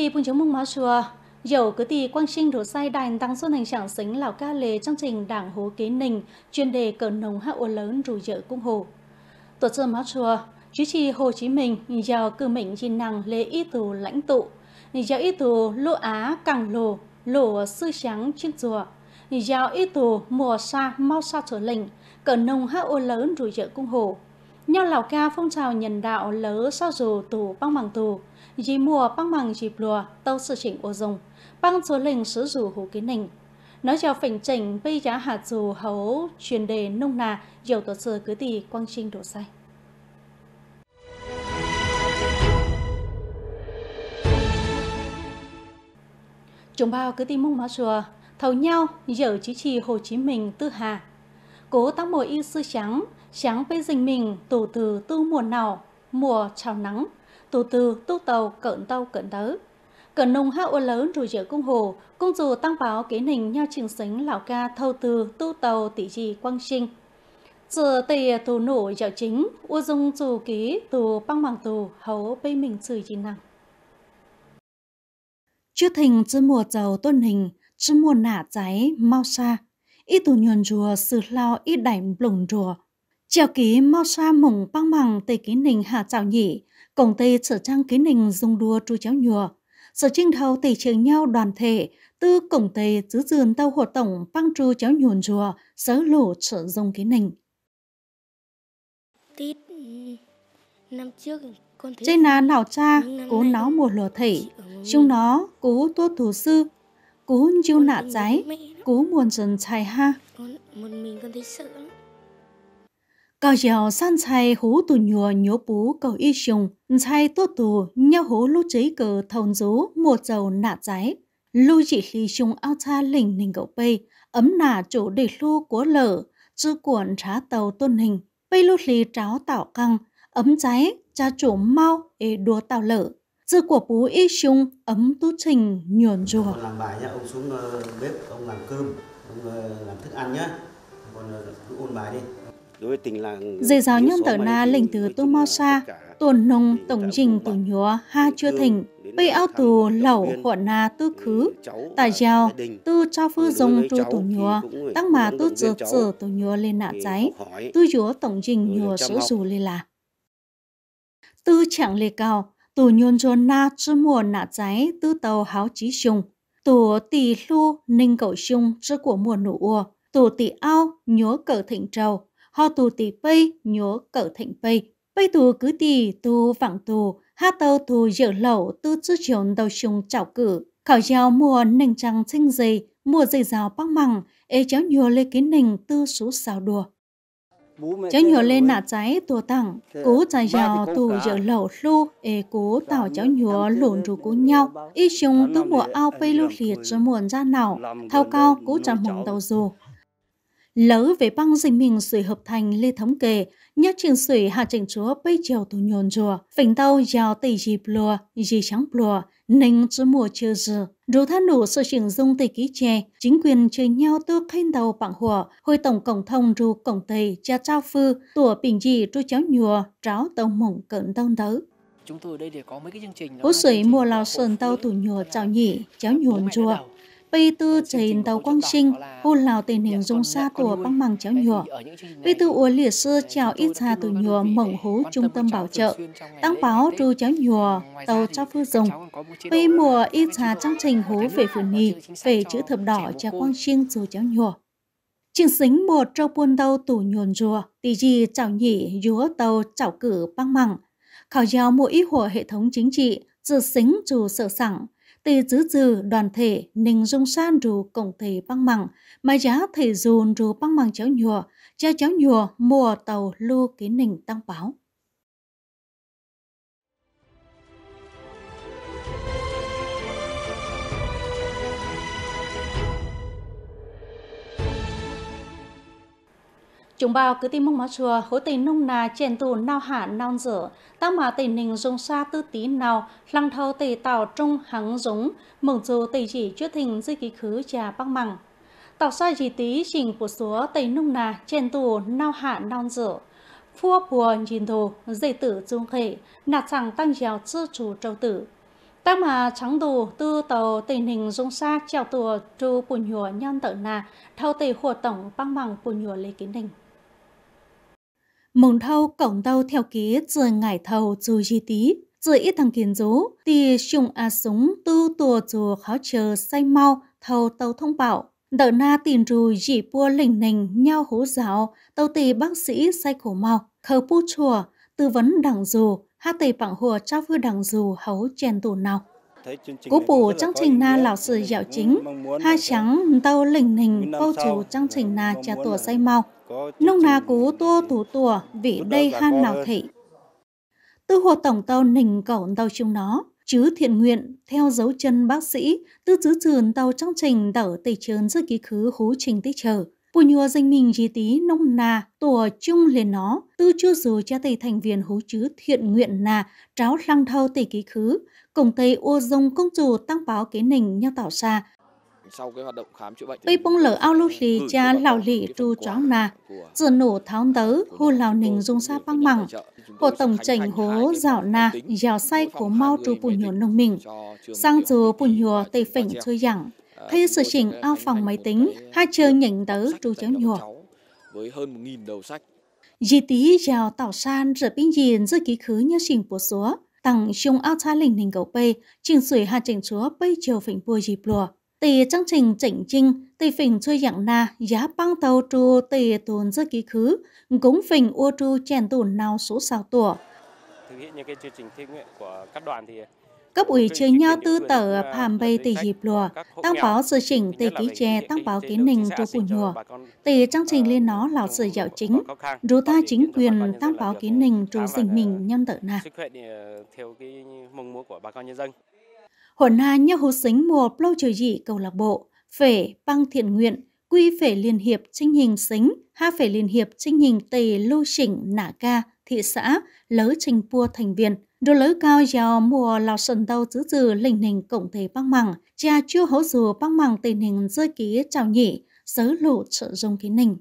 tì phung chống mông má chùa, dầu cứ tì quang sinh đổ sai đàn tăng xuân hành trạng xính lào ca lề trong trình đảng hố kế nình, chuyên đề cờ nồng hạ ô lớn rủ dở cung hồ. Tổ sơ má chùa, chú trì Hồ Chí Minh dầu cử mệnh chi năng lễ y tù lãnh tụ, dầu y tù lô á càng lồ, lồ sư trắng chiếc chùa, dầu y tù mùa xa mau xa trở lệnh, cờ nồng hạ ô lớn rủ dở cung hồ. nho lào ca phong trào nhân đạo lỡ sao dù tù băng bằng tù, dì mùa băng bằng dì lùa tâu sự chỉnh ô dùng băng số lình sứ dù hồ kiến nình nói chào phỉnh chỉnh bây giá hạt dù hấu truyền đề nông nà diều tổ sư cứ tì quang trinh đổ say chúng bao cứ tì mông má chùa thầu nhau dở chí trì Hồ Chí Minh tư hà cố tắc mùa y sư trắng trắng bây dình mình tổ từ tư mùa nào mùa chào nắng tu tư, tu tàu, cận tàu, cận tớ. Cận nông hao lớn rùi giữa cung hồ, cung dù tăng báo kế nình nhau trường sánh lão ca thâu tư, tu tàu, tỷ trì quang sinh. Giờ tì tù nổ dạo chính, u dung dù ký tù băng bằng tù, hấu bây mình xử chi năng. Trước thình chứ mùa giàu tôn hình, chứ mùa nả cháy, mau xa. ít tù nhuồn rùa sử lao ít đảnh lùng rùa, Chiều ký mau xa mùng băng bằng tây ký nình hạ chào nhị cổng tây sở trang ký nình dùng đua tru cháo nhùa sở trinh thầu tỷ trường nhau đoàn thể tư cổng tây giữ dườn tàu hộ tổng băng tru cháo nhùn chùa sở lộ sở dùng ký nình tít năm trước con thấy trên là lão cha cố náo mùa lùa thể chúng nó cố tua thủ sư cố chiêu nạ trái cố muôn dần chài ha một mình con thấy sợ lắm Cậu giàu san chai hú tù nhùa nhố bú cầu y dùng, chai tốt tù nhau hú lưu chế cờ thôn rú mùa dầu nạ trái Lưu chỉ khi dùng ao cha lỉnh nình cậu bê, ấm nà chỗ để lưu của lở, chứ cuộn trá tàu tôn hình, bê lưu lì tráo tạo căng, ấm trái cha chủ mau ế đùa tạo lở. Dư của bú y dùng ấm tu trình nhuồn rùa. làm bài nhá, ông xuống ờ, bếp, ông làm cơm, ông ờ, làm thức ăn nhá, còn ờ, cứ ôn bài đi. Dưới giáo nhân tờ na lĩnh từ tu mau xa tuần nông tổng trình tổ nhúa ha chưa thỉnh, bây ao tù lẩu của na tư khứ, tại gieo, tư cho phư dùng tu tổ nhúa, tăng mà tư dự dự tổ nhúa lên nạ cháy, tư dúa tổng trình nhúa sử dù lê là. Tư chẳng lê cao, tù nhôn cho na chứ mùa nạ cháy tư tàu háo chí dùng, tù tỷ lưu ninh cậu dung chứ của mùa nụ ua, tù tỷ ao nhúa cờ thịnh trầu, ho tù tì bây nhớ cỡ thịnh bây. Bây tù cứ tì tù vặn tù, ha tàu tù dự lẩu tư chứ chiều đầu chung chảo cử. Khảo giáo mùa nình trăng sinh dây, mùa dây rào bác mẳng, ế cháu nhùa lê kín nình tư số xào đùa. Cháu nhùa lê nạ cháy tù tặng, cố cháy rào tù dự lẩu lưu, ế cố tảo cháu nhùa lộn rù cố nhau. Y chung tư mùa ao bây lưu liệt cho muộn ra nào, thao cao cố chẳng mùng đầu dù lỡ về băng dình mình sưởi hợp thành lê thống kê, nhất trường sưởi hạ trình chúa bây chiều tù nhồn rùa phỉnh tàu giàu tỷ dì plùa, dì trắng plùa, nên chứ mùa chưa dư. Rú tha đủ sự chuyển dung tỷ ký chè, chính quyền chơi nhau tư khen đầu bằng hùa, hồi tổng cổng thông rù cổng tây cha trao phư, tùa bình dì tru cháu nhùa, tráo tông mộng cận đông đấu chúng tôi ở đây để có mấy cái chương trình. Hố sưởi mùa lào sườn tàu thủ nhùa chào nhị cháu nhuồn chùa bây tư trên tàu quang sinh hôn lào tình hình dung xa tùa băng măng chéo nhựa bây tư ua liệt sư chào ít xa tù nhựa mộng hú trung tâm bảo trợ tăng báo trù chéo nhựa tàu cho phương dùng bây mùa ít xa trong trình hú về phụ nì về chữ thập đỏ cha quang sinh dù chéo nhựa Chính xính một trâu buôn đầu tủ nhuồn rùa, tỷ gì chảo nhỉ dúa tàu chảo cử băng mẳng. Khảo giáo mỗi hồ hệ thống chính trị, dự xính trù sở sẵn, tì chữ trừ đoàn thể ninh dung san rù cổng thể băng mẳng, mà giá thể dùn rù băng mẳng chéo nhùa, cha chéo nhùa mùa tàu lưu ký ninh tăng báo. Chúng bao cứ tìm mong má chùa, hối tình nông nà trên tù nao hạ non dở, ta mà tình hình dùng xa tư tí nào, lăng thâu tỷ tàu trung hắng dũng, mừng dù tỷ chỉ chưa thình dư ký khứ trà bắc mằng Tàu sai chỉ tí chỉnh của số tình nông nà trên tù nao hạ non dở. Phua bùa nhìn thù, dây tử dung khệ, nạt chẳng tăng dèo chư chủ trâu tử. ta mà trắng tù tư tàu tình hình dung xa trèo tù tru bùn nhùa nhân tợ nà, thâu tỷ hùa tổng băng bằng bùn nhùa lê kín đình mông thâu cổng tàu theo kế rồi ngải thầu dù di tí rồi ít thằng kiến dố thì chung a à súng tu tùa dù khó chờ say mau thầu tàu thông bảo đỡ na tìm rù dì bua lỉnh nình nhau hú rào tàu tì bác sĩ say khổ mau khờ pu chùa tư vấn đẳng dù hát tì bằng hùa trao vư đẳng dù hấu chèn tù nào cố bù chương trình na lão sư dạo chính, hai trắng tàu lỉnh nình câu chủ chương trình na trà tùa say mau nông nà cú tua thủ tùa vị đây han nào thị. Tư hồ tổng tàu nình cẩu tàu chung nó, chứ thiện nguyện theo dấu chân bác sĩ, tư chứ trường tàu trong trình đỡ tây trơn giữa ký khứ hú trình tích chờ. Bùi nhùa danh mình dì tí nông nà, tùa chung liền nó, tư chưa dù cha tây thành viên hú chứ thiện nguyện nà, tráo lăng thâu tây ký khứ, cổng tây ô dông công chủ tăng báo kế nình nhau tảo xa, sau cái hoạt động khám chữa bệnh. Tuy bông lở ao lô lì cha lão lì tru chóng nà, dự nổ tháo tớ hù lão nình dung sa băng mẳng. hồ tổng chảnh hố dạo nà, dạo say của mau tru bù nhuồn nông mình. Sang dù bù nhuồn tây phỉnh chơi dặn, thay sự chỉnh ao phòng máy tính, hai chơi nhảnh tớ tru cháu nhuồn. Với hơn 1.000 đầu sách. Dì tí dạo tảo san rửa binh dìn giữa ký khứ như trình bố số tặng chung ao cha lình nình cầu bê, trình sửa hạt chảnh chúa bây chiều phỉnh bùa dịp lùa tì chương trình chỉnh trinh tì phình chơi dạng na giá băng tàu tru tì tồn rất ký khứ cũng phình ô tru chèn tùn nào số sao tùa thực hiện những cái chương trình thiện nguyện của các đoàn thì cấp ủy trường nhau tư tờ phàm bay tỷ dịp lùa tăng báo sự chỉnh tỷ ký chè tăng báo kiến ninh trô phủ nhùa tỷ chương trình ờ, lên nó là sự dạo chính rú ta chính quyền tăng báo kiến ờ, ninh trù dình mình ờ, nhân tợ nà Hồn na nhớ hút sính mùa lâu trời dị cầu lạc bộ, phể băng thiện nguyện, quy phể liên hiệp tranh hình sính, ha phể liên hiệp tranh hình tề lưu chỉnh nả ca, thị xã, lớ trình pua thành viên. Đồ lỡ cao giàu mùa lò sần đầu dữ dừ lình hình cộng thể băng mẳng, cha chưa hấu dù băng mẳng tình hình rơi ký chào nhị, sớ lộ trợ dung ký nình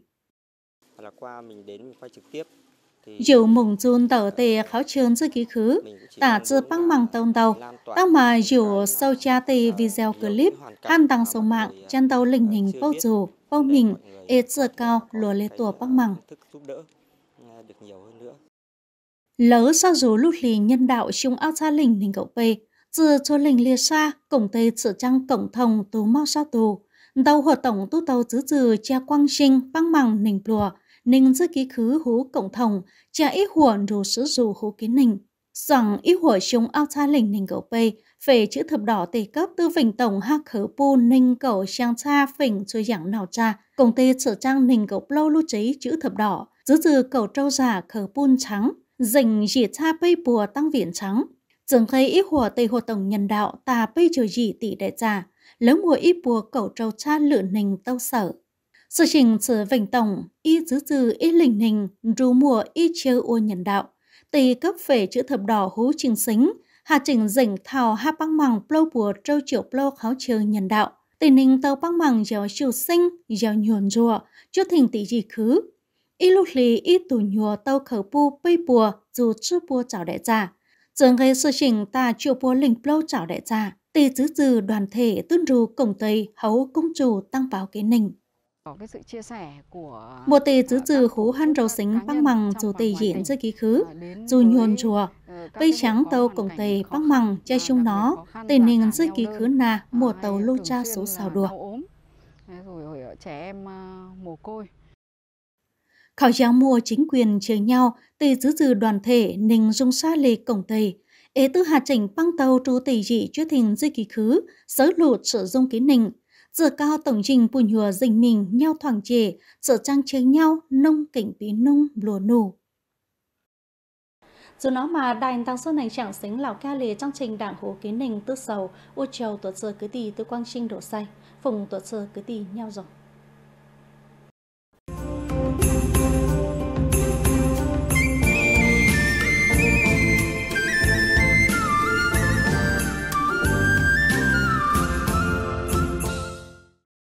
Là qua mình đến mình quay trực tiếp dù mùng chun tờ tề kháo trường dư ký khứ, tả dư băng mạng tông tàu, tăng mà dù sâu cha tề video clip, han tăng sống mạng, chân tàu lình hình bao dù, bao mình, ế dư cao lùa lê tùa băng mạng. Lỡ sao dù lúc lì nhân đạo chung ao gia lình hình cậu bê, dư cho lình lìa xa, cổng tề sự trang cổng thông tù mau sao tù, tàu hoạt tổng tu tàu dứ dừ che quang sinh băng mạng nình lùa nên dư ký khứ hú cộng thồng, chả ít hùa rù sứ dù hú kiến nình. Rằng ít hùa chúng ao tha lình nình cầu bê, về chữ thập đỏ tỷ cấp tư vỉnh tổng hạ khứ bu nình cầu trang cha phỉnh chui giảng nào cha, công ty sở trang nình cầu lâu lưu trí chữ thập đỏ, giữ dư cầu trâu giả khứ bun trắng, dình dì cha bây bùa tăng viện trắng. Dường khi ít hùa tây hồ tổng nhân đạo ta bây chờ gì tỷ đại giả, lớn mùa ít bùa cầu trâu cha lựa nình tâu sở. Sự trình sự vệnh tổng, y dứ dư y lình nình, rú mùa y chơ ô nhân đạo. Tây cấp về chữ thập đỏ hú trình xính, hà trình dĩnh thảo hà băng mẳng plô bùa trâu triệu plô kháo chơ nhân đạo. Tây ninh tàu băng mẳng giáo chiều sinh, giáo nhuồn rùa, chưa thình tỷ gì khứ. Y lúc lì y tù nhùa tàu khẩu bu bây bùa dù chưa bùa chảo đại giả. Giờ gây sự trình ta triệu bùa lình plô chảo đại giả. Tây dứ dư đoàn thể tuân rù cổng tây hấu công chủ tăng báo kế ninh. Một tỷ giữ trừ hú hân rầu xính băng mằng dù tỷ diễn dưới ký khứ, ờ, dù nhuồn chùa, bây ờ, trắng tàu cổng tề băng mằng che chung vâng, nó, tỷ nình dưới ký khứ nà ờ, mùa tàu lô cha số xào đùa. Rồi trẻ em mồ côi. Khảo giáo mùa chính quyền trường nhau, tỷ giữ trừ đoàn thể nình dung xa lê cổng tề ế tư hà chỉnh băng tàu trú tỷ dị chưa thình dưới ký khứ, sớ lụt sử dung ký nình, giờ cao tổng trình bùn hùa dình mình nhau thoảng trề, sở trang chế nhau nông cảnh bí nông lùa nù. Dù nó mà đành tăng số này chẳng xính lão ca lề trong trình đảng hồ kiến nình tư sầu, ô trầu tuột giờ cứ tì tư quang trinh đổ say, phùng tuột giờ cứ tì nhau rồi.